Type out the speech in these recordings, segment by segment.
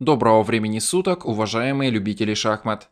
Доброго времени суток, уважаемые любители шахмат.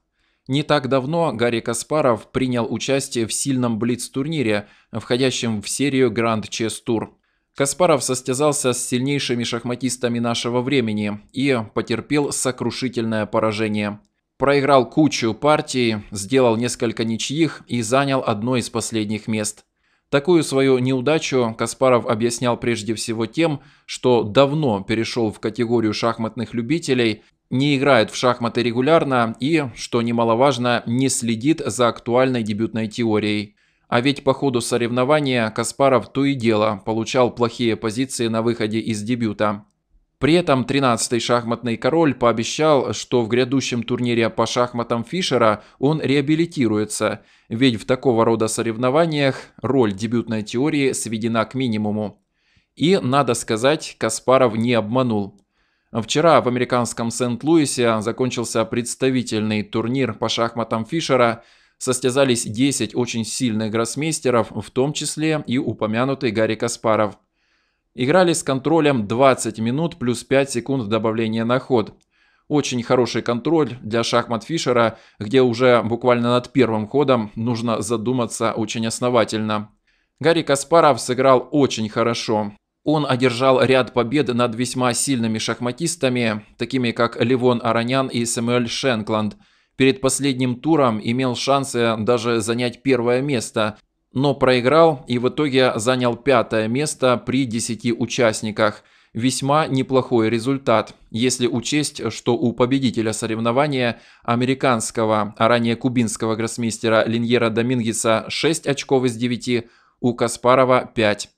Не так давно Гарри Каспаров принял участие в сильном блиц-турнире, входящем в серию Grand Chess Tour. Каспаров состязался с сильнейшими шахматистами нашего времени и потерпел сокрушительное поражение. Проиграл кучу партий, сделал несколько ничьих и занял одно из последних мест – Такую свою неудачу Каспаров объяснял прежде всего тем, что давно перешел в категорию шахматных любителей, не играет в шахматы регулярно и, что немаловажно, не следит за актуальной дебютной теорией. А ведь по ходу соревнования Каспаров то и дело получал плохие позиции на выходе из дебюта. При этом 13-й шахматный король пообещал, что в грядущем турнире по шахматам Фишера он реабилитируется, ведь в такого рода соревнованиях роль дебютной теории сведена к минимуму. И, надо сказать, Каспаров не обманул. Вчера в американском Сент-Луисе закончился представительный турнир по шахматам Фишера. Состязались 10 очень сильных гроссмейстеров, в том числе и упомянутый Гарри Каспаров – Играли с контролем 20 минут плюс 5 секунд добавления на ход. Очень хороший контроль для шахмат Фишера, где уже буквально над первым ходом нужно задуматься очень основательно. Гарри Каспаров сыграл очень хорошо. Он одержал ряд побед над весьма сильными шахматистами, такими как Левон Аронян и Сэмюэль Шенкланд. Перед последним туром имел шансы даже занять первое место, но проиграл и в итоге занял пятое место при 10 участниках. Весьма неплохой результат, если учесть, что у победителя соревнования американского, а ранее кубинского гроссмейстера Линьера Домингеса 6 очков из 9, у Каспарова 5.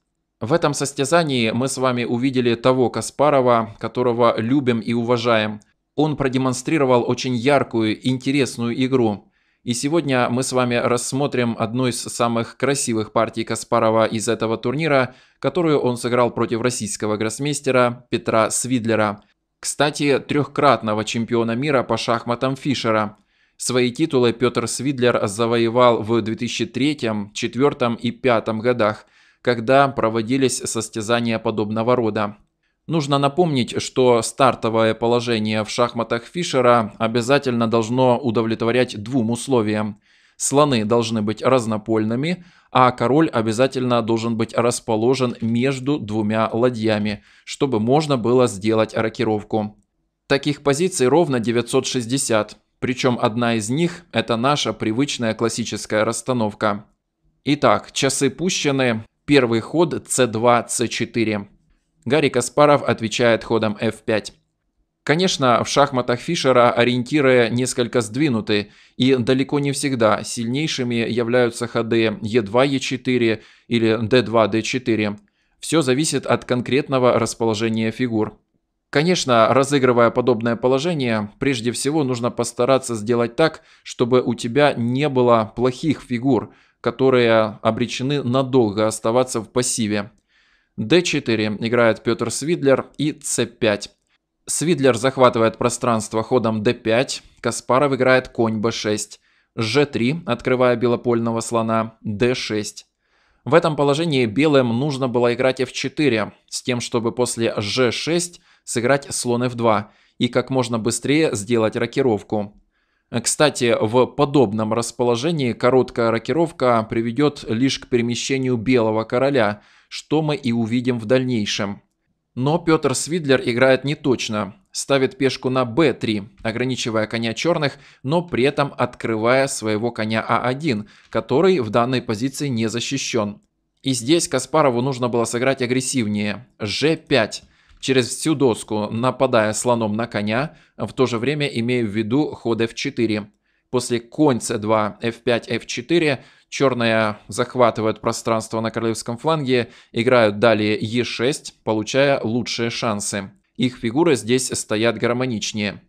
В этом состязании мы с вами увидели того Каспарова, которого любим и уважаем. Он продемонстрировал очень яркую, интересную игру. И сегодня мы с вами рассмотрим одну из самых красивых партий Каспарова из этого турнира, которую он сыграл против российского гроссмейстера Петра Свидлера. Кстати, трехкратного чемпиона мира по шахматам Фишера. Свои титулы Петр Свидлер завоевал в 2003, 2004 и 2005 годах, когда проводились состязания подобного рода. Нужно напомнить, что стартовое положение в шахматах Фишера обязательно должно удовлетворять двум условиям. Слоны должны быть разнопольными, а король обязательно должен быть расположен между двумя ладьями, чтобы можно было сделать рокировку. Таких позиций ровно 960, причем одна из них – это наша привычная классическая расстановка. Итак, часы пущены, первый ход c2, c4. Гарри Каспаров отвечает ходом f5. Конечно, в шахматах Фишера ориентиры несколько сдвинуты, и далеко не всегда сильнейшими являются ходы e2, e4 или d2, d4. Все зависит от конкретного расположения фигур. Конечно, разыгрывая подобное положение, прежде всего нужно постараться сделать так, чтобы у тебя не было плохих фигур, которые обречены надолго оставаться в пассиве d4 играет Петр Свидлер и c5. Свидлер захватывает пространство ходом d5, Каспаров играет конь b6, g3, открывая белопольного слона, d6. В этом положении белым нужно было играть f4, с тем, чтобы после g6 сыграть слон f2 и как можно быстрее сделать рокировку. Кстати, в подобном расположении короткая рокировка приведет лишь к перемещению белого короля – что мы и увидим в дальнейшем. Но Петр Свидлер играет не точно, ставит пешку на b3, ограничивая коня черных, но при этом открывая своего коня а1, который в данной позиции не защищен. И здесь Каспарову нужно было сыграть агрессивнее. g5 через всю доску, нападая слоном на коня, в то же время имея в виду ход f4. После конь c 2, f5, f4 черные захватывают пространство на королевском фланге, играют далее e6, получая лучшие шансы. Их фигуры здесь стоят гармоничнее.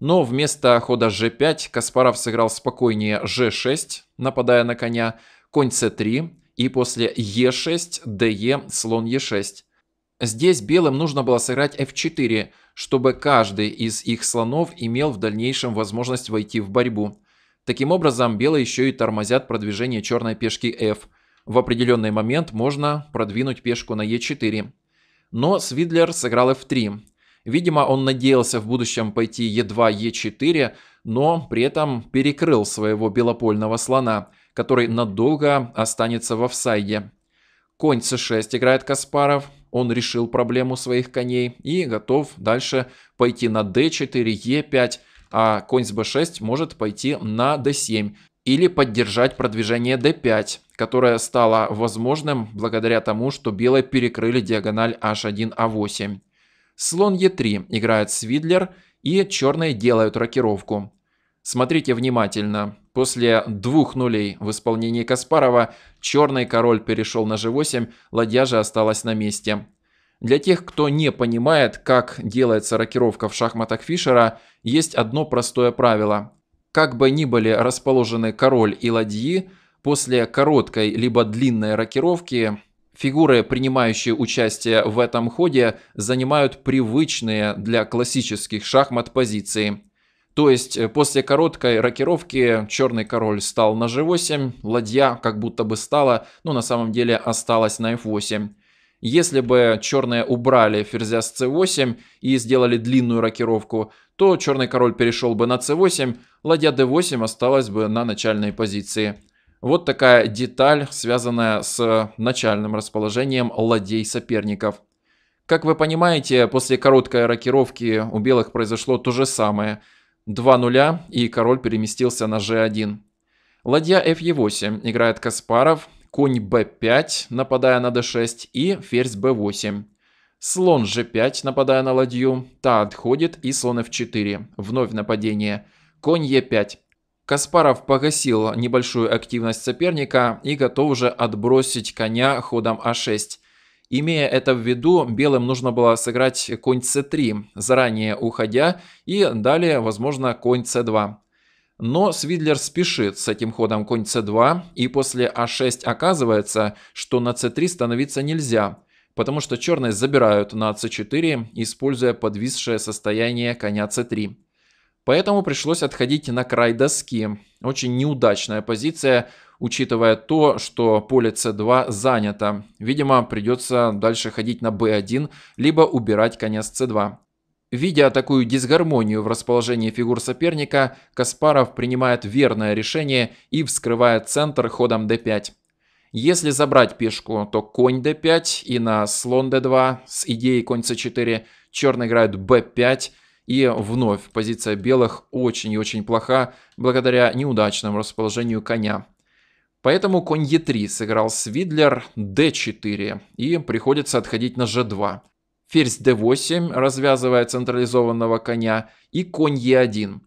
Но вместо хода g5 Каспаров сыграл спокойнее g6, нападая на коня, конь c3 и после e6, de, слон e6. Здесь белым нужно было сыграть f4, чтобы каждый из их слонов имел в дальнейшем возможность войти в борьбу. Таким образом, белые еще и тормозят продвижение черной пешки f. В определенный момент можно продвинуть пешку на e4. Но Свидлер сыграл f3. Видимо, он надеялся в будущем пойти e2, e4, но при этом перекрыл своего белопольного слона, который надолго останется в офсайде. Конь c6 играет Каспаров, он решил проблему своих коней и готов дальше пойти на d4, e5, а конь с b6 может пойти на d7 или поддержать продвижение d5, которое стало возможным благодаря тому, что белые перекрыли диагональ h1a8. А Слон e3 играет Свидлер, и черные делают рокировку. Смотрите внимательно. После двух нулей в исполнении Каспарова черный король перешел на g8, ладья же осталась на месте. Для тех, кто не понимает, как делается рокировка в шахматах Фишера, есть одно простое правило. Как бы ни были расположены король и ладьи, после короткой либо длинной рокировки фигуры, принимающие участие в этом ходе, занимают привычные для классических шахмат позиции – то есть э, после короткой рокировки черный король стал на g8, ладья как будто бы стала, но ну, на самом деле осталась на f8. Если бы черные убрали ферзя с c8 и сделали длинную рокировку, то черный король перешел бы на c8, ладья d8 осталась бы на начальной позиции. Вот такая деталь, связанная с начальным расположением ладей соперников. Как вы понимаете, после короткой рокировки у белых произошло то же самое – Два нуля, и король переместился на g1. Ладья f8 играет Каспаров, конь b5, нападая на d6, и ферзь b8. Слон g5, нападая на ладью, та отходит, и слон f4. Вновь нападение. Конь e5. Каспаров погасил небольшую активность соперника и готов уже отбросить коня ходом a а 6 Имея это в виду, белым нужно было сыграть конь c3, заранее уходя, и далее, возможно, конь c2. Но Свидлер спешит с этим ходом конь c2, и после a а 6 оказывается, что на c3 становиться нельзя, потому что черные забирают на c4, используя подвисшее состояние коня c3. Поэтому пришлось отходить на край доски. Очень неудачная позиция, учитывая то, что поле c2 занято. Видимо, придется дальше ходить на b1, либо убирать конец c2. Видя такую дисгармонию в расположении фигур соперника, Каспаров принимает верное решение и вскрывает центр ходом d5. Если забрать пешку, то конь d5 и на слон d2 с идеей конь c4 черный играет b5. И вновь позиция белых очень и очень плоха благодаря неудачному расположению коня. Поэтому конь Е3 сыграл Свидлер d4 и приходится отходить на g2. Ферзь d8, развязывая централизованного коня, и конь e 1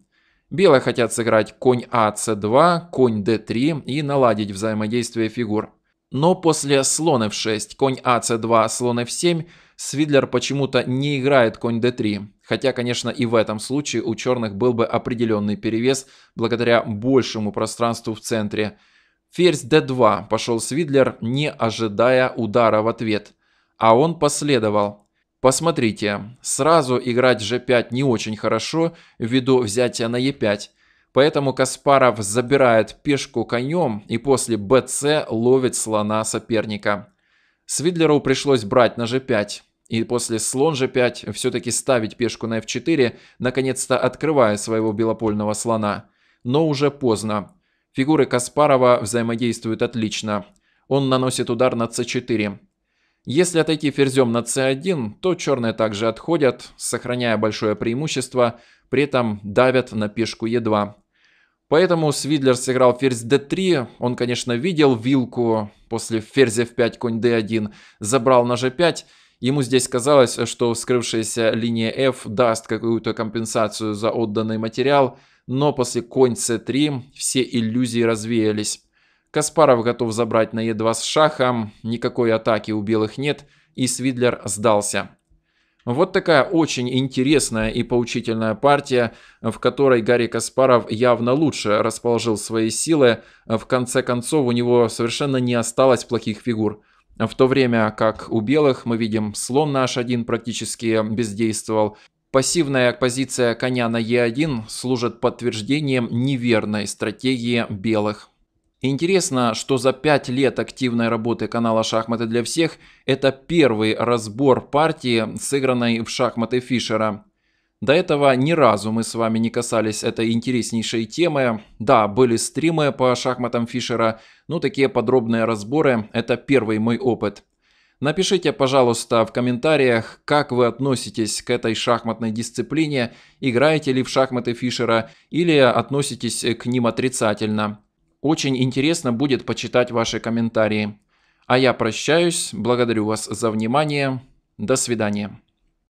Белые хотят сыграть конь ac а, 2 конь d3 и наладить взаимодействие фигур. Но после слон f6, конь ac а, 2 слон f7 Свидлер почему-то не играет конь d3, хотя, конечно, и в этом случае у черных был бы определенный перевес благодаря большему пространству в центре – Ферзь d2 пошел Свидлер, не ожидая удара в ответ. А он последовал. Посмотрите, сразу играть g5 не очень хорошо, ввиду взятия на e5. Поэтому Каспаров забирает пешку конем и после bc ловит слона соперника. Свидлеру пришлось брать на g5. И после слон g5 все-таки ставить пешку на f4, наконец-то открывая своего белопольного слона. Но уже поздно. Фигуры Каспарова взаимодействуют отлично. Он наносит удар на c4. Если отойти ферзем на c1, то черные также отходят, сохраняя большое преимущество, при этом давят на пешку e2. Поэтому Свидлер сыграл ферзь d3, он, конечно, видел вилку после ферзя f5, конь d1, забрал на g5. Ему здесь казалось, что вскрывшаяся линия f даст какую-то компенсацию за отданный материал – но после конь c3 все иллюзии развеялись. Каспаров готов забрать на e2 с шахом, никакой атаки у белых нет, и Свидлер сдался. Вот такая очень интересная и поучительная партия, в которой Гарри Каспаров явно лучше расположил свои силы. В конце концов у него совершенно не осталось плохих фигур. В то время как у белых мы видим слон на h1 практически бездействовал, Пассивная позиция коня на Е1 служит подтверждением неверной стратегии белых. Интересно, что за 5 лет активной работы канала «Шахматы для всех» это первый разбор партии, сыгранной в шахматы Фишера. До этого ни разу мы с вами не касались этой интереснейшей темы. Да, были стримы по шахматам Фишера, но такие подробные разборы – это первый мой опыт. Напишите, пожалуйста, в комментариях, как вы относитесь к этой шахматной дисциплине, играете ли в шахматы Фишера или относитесь к ним отрицательно. Очень интересно будет почитать ваши комментарии. А я прощаюсь, благодарю вас за внимание. До свидания.